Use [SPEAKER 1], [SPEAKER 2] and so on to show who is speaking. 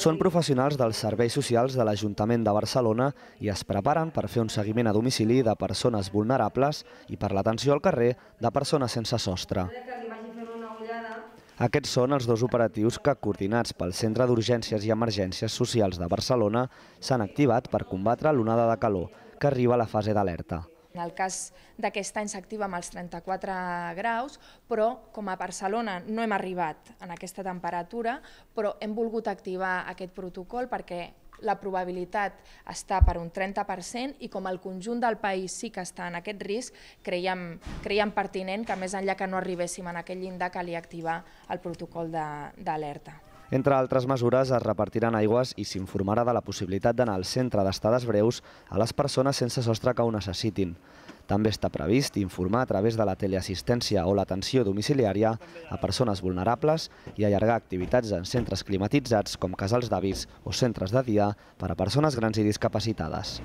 [SPEAKER 1] Són professionals dels serveis socials de l'Ajuntament de Barcelona i es preparen per fer un seguiment a domicili de persones vulnerables i per l'atenció al carrer de persones sense sostre. Aquests són els dos operatius que, coordinats pel Centre d'Urgències i Emergències Socials de Barcelona, s'han activat per combatre l'onada de calor, que arriba a la fase d'alerta.
[SPEAKER 2] En el cas d'aquest any s'activa amb els 34 graus, però com a Barcelona no hem arribat en aquesta temperatura, però hem volgut activar aquest protocol perquè la probabilitat està per un 30% i com el conjunt del país sí que està en aquest risc, creiem, creiem pertinent que més enllà que no arribéssim en aquell llindar calia activar el protocol d'alerta.
[SPEAKER 1] Entre altres mesures, es repartiran aigües i s'informarà de la possibilitat d'anar al centre d'estades breus a les persones sense sostre que ho necessitin. També està previst informar a través de la teleassistència o l'atenció domiciliària a persones vulnerables i allargar activitats en centres climatitzats com casals d'avis o centres de dia per a persones grans i discapacitades.